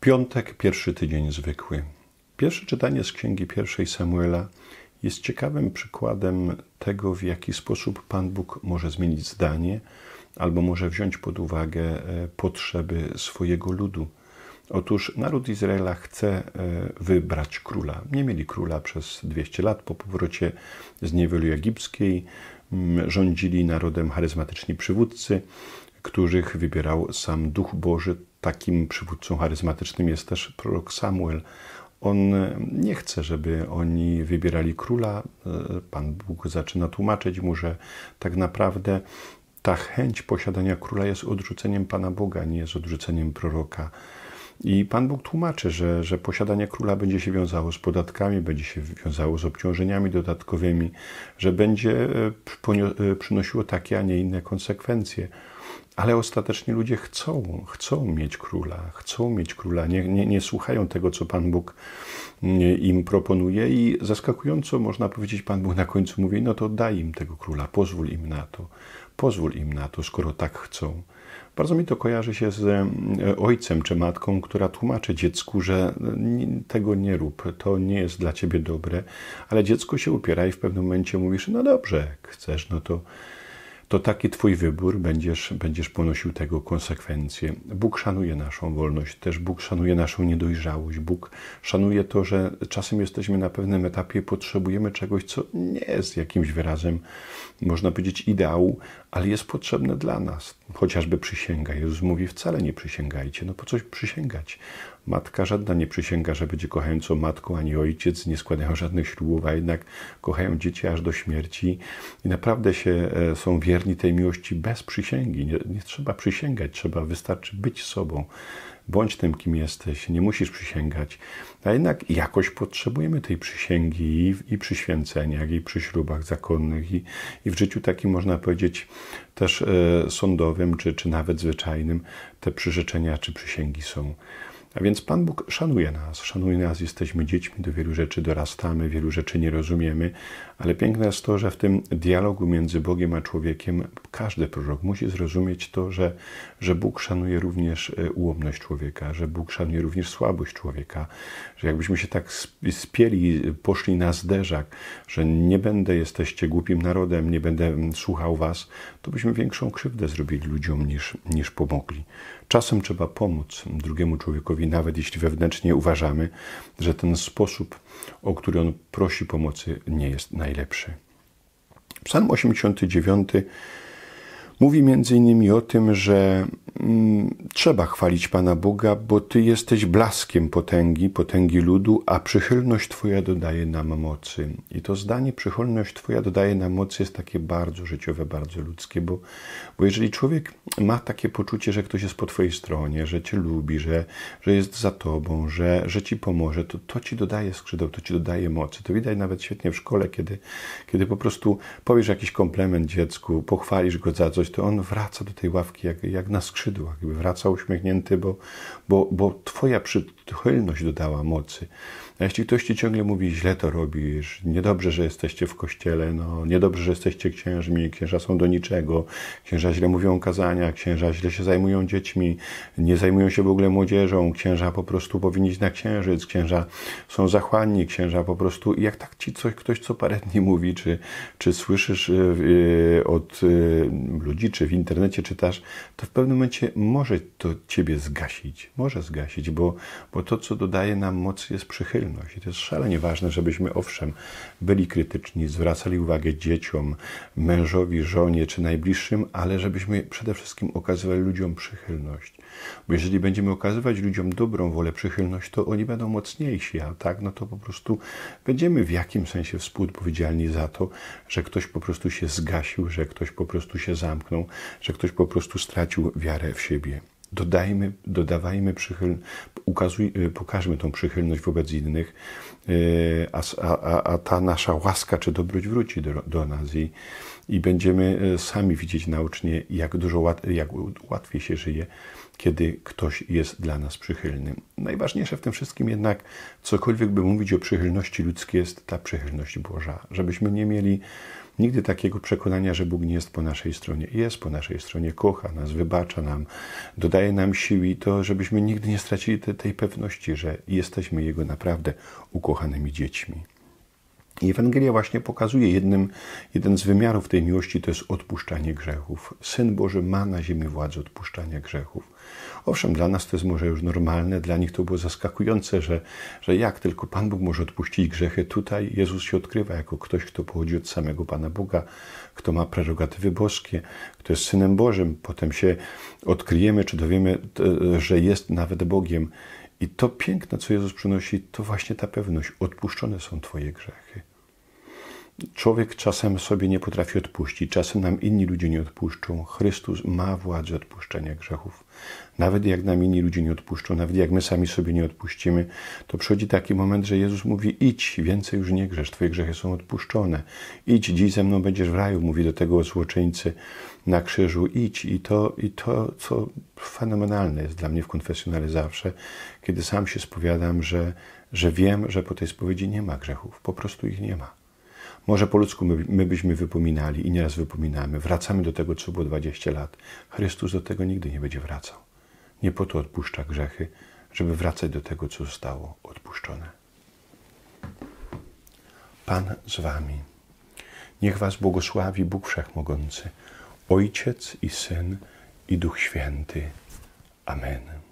Piątek, pierwszy tydzień zwykły. Pierwsze czytanie z Księgi Pierwszej Samuela jest ciekawym przykładem tego, w jaki sposób Pan Bóg może zmienić zdanie albo może wziąć pod uwagę e, potrzeby swojego ludu. Otóż naród Izraela chce e, wybrać króla. Nie mieli króla przez 200 lat po powrocie z niewoli egipskiej. Mm, rządzili narodem charyzmatyczni przywódcy, których wybierał sam Duch Boży, takim przywódcą charyzmatycznym jest też prorok Samuel. On e, nie chce, żeby oni wybierali króla. E, Pan Bóg zaczyna tłumaczyć mu, że tak naprawdę ta chęć posiadania króla jest odrzuceniem Pana Boga, nie jest odrzuceniem proroka. I Pan Bóg tłumaczy, że, że posiadanie króla będzie się wiązało z podatkami, będzie się wiązało z obciążeniami dodatkowymi, że będzie e, e, przynosiło takie, a nie inne konsekwencje. Ale ostatecznie ludzie chcą, chcą mieć króla, chcą mieć króla, nie, nie, nie słuchają tego, co Pan Bóg e, im proponuje i zaskakująco można powiedzieć, Pan Bóg na końcu mówi, no to daj im tego króla, pozwól im na to, pozwól im na to, skoro tak chcą. Bardzo mi to kojarzy się z ojcem czy matką, która tłumaczy dziecku, że e, tego nie rób, to nie jest dla ciebie dobre, ale dziecko się upiera i w pewnym momencie mówisz, no dobrze, jak chcesz, no to to taki Twój wybór będziesz, będziesz ponosił tego konsekwencje. Bóg szanuje naszą wolność, też Bóg szanuje naszą niedojrzałość. Bóg szanuje to, że czasem jesteśmy na pewnym etapie, potrzebujemy czegoś, co nie jest jakimś wyrazem, można powiedzieć, ideału, ale jest potrzebne dla nas. Chociażby przysięga. Jezus mówi: wcale nie przysięgajcie. No po coś przysięgać? Matka żadna nie przysięga, że będzie kochającą matką, ani ojciec, nie składają żadnych ślubów, a jednak kochają dzieci aż do śmierci i naprawdę się e, są wierni wierni tej miłości bez przysięgi. Nie, nie, trzeba przysięgać, trzeba wystarczy być sobą. Bądź tym, kim jesteś, nie musisz przysięgać. A jednak jakoś potrzebujemy tej przysięgi i, i przy święceniach, i przy ślubach zakonnych, i, i w życiu takim, można powiedzieć, też e, sądowym, czy, czy nawet zwyczajnym te przyrzeczenia czy przysięgi są. A więc Pan Bóg szanuje nas, szanuje nas, jesteśmy dziećmi, do wielu rzeczy dorastamy, wielu rzeczy nie rozumiemy, ale piękne jest to, że w tym dialogu między Bogiem a człowiekiem każdy prorok musi zrozumieć to, że, że Bóg szanuje również e, ułomność człowieka, że Bóg szanuje również słabość człowieka, że jakbyśmy się tak spieli, poszli na zderzak, że nie będę, jesteście głupim narodem, nie będę mm, słuchał was, to byśmy większą krzywdę zrobili ludziom niż, niż pomogli. Czasem trzeba pomóc drugiemu człowiekowi nawet jeśli wewnętrznie uważamy, że ten sposób, o który on prosi pomocy, nie jest najlepszy. Psalm 89 mówi między innymi o tym, że Mm, trzeba chwalić Pana Boga, bo Ty jesteś blaskiem potęgi, potęgi ludu, a przychylność Twoja dodaje nam mocy. I to zdanie, przychylność Twoja dodaje nam mocy, jest takie bardzo życiowe, bardzo ludzkie, bo, bo jeżeli człowiek ma takie poczucie, że ktoś jest po Twojej stronie, że Cię lubi, że, że jest za Tobą, że, że Ci pomoże, to to Ci dodaje skrzydeł, to Ci dodaje mocy. To widać nawet świetnie w szkole, kiedy, kiedy po prostu powiesz jakiś komplement dziecku, pochwalisz go za coś, to on wraca do tej ławki jak, jak na skrzydeł skrzydłach, wracał uśmiechnięty, bo, bo, bo Twoja przychylność dodała mocy. A jeśli ktoś Ci ciągle mówi, źle to robisz, niedobrze, że jesteście w kościele, no, niedobrze, że jesteście księżmi, księża są do niczego, księża źle mówią kazania, księża źle się zajmują dziećmi, nie zajmują się w ogóle młodzieżą, księża po prostu powinni iść na księżyc, księża są zachłanni, księża po prostu, i jak tak Ci coś, ktoś co parę dni mówi, czy, czy słyszysz y, y, od y, ludzi, czy w internecie czytasz, to w pewnym momencie cię, może to ciebie zgasić, może zgasić, bo, bo to, co dodaje nam mocy, jest przychylność. I to jest szalenie ważne, żebyśmy owszem byli krytyczni, zwracali uwagę dzieciom, mężowi, żonie czy najbliższym, ale żebyśmy przede wszystkim okazywali ludziom przychylność. Bo jeżeli będziemy okazywać ludziom dobrą wolę, przychylność, to oni będą mocniejsi, a tak, no to po prostu będziemy w jakimś sensie współodpowiedzialni za to, że ktoś po prostu się zgasił, że ktoś po prostu się zamknął, że ktoś po prostu stracił wiarę w siebie. Dodajmy, dodawajmy przychylność, e, pokażmy tą przychylność wobec innych, e, a, a, a, ta nasza łaska czy dobroć wróci do, do nas i, i będziemy e, sami widzieć naucznie jak dużo łat, jak łatwiej się żyje, kiedy ktoś jest dla nas przychylny. Najważniejsze w tym wszystkim jednak, cokolwiek by mówić o przychylności ludzkiej, jest ta przychylność Boża, żebyśmy nie mieli Nigdy takiego przekonania, że Bóg nie jest po naszej stronie. Jest po naszej stronie, kocha nas, wybacza nam, dodaje nam siły i to, żebyśmy nigdy nie stracili tej pewności, że jesteśmy Jego naprawdę ukochanymi dziećmi. I Ewangelia właśnie pokazuje jednym, jeden z wymiarów tej miłości to jest odpuszczanie grzechów. Syn Boży ma na ziemi władzę odpuszczania grzechów. Owszem, dla nas to jest może już normalne, dla nich to było zaskakujące, że, że jak tylko Pan Bóg może odpuścić grzechy, tutaj Jezus się odkrywa jako ktoś, kto pochodzi od samego Pana Boga, kto ma prerogatywy boskie, kto jest Synem Bożym. Potem się odkryjemy, czy dowiemy, e, że jest nawet Bogiem i to piękne, co Jezus przynosi, to właśnie ta pewność. Odpuszczone są Twoje grzechy. Człowiek czasem sobie nie potrafi odpuścić, czasem nam inni ludzie nie odpuszczą. Chrystus ma władzę odpuszczenia grzechów. Nawet jak nam inni ludzie nie odpuszczą, nawet jak my sami sobie nie odpuścimy, to przychodzi taki moment, że Jezus mówi: idź, więcej już nie grzesz, twoje grzechy są odpuszczone. Idź, dziś ze mną będziesz w raju, mówi do tego złoczyńcy na krzyżu, idź. I to, i to co fenomenalne jest dla mnie w konfesjonale zawsze, kiedy sam się spowiadam, że, że wiem, że po tej spowiedzi nie ma grzechów, po prostu ich nie ma może po ludzku my, my byśmy wypominali i nieraz wypominamy. Wracamy do tego, co było 20 lat. Chrystus do tego nigdy nie będzie wracał. Nie po to odpuszcza grzechy, żeby wracać do tego, co zostało odpuszczone. Pan z wami. Niech was błogosławi Bóg Wszechmogący, Ojciec i Syn i Duch Święty. Amen.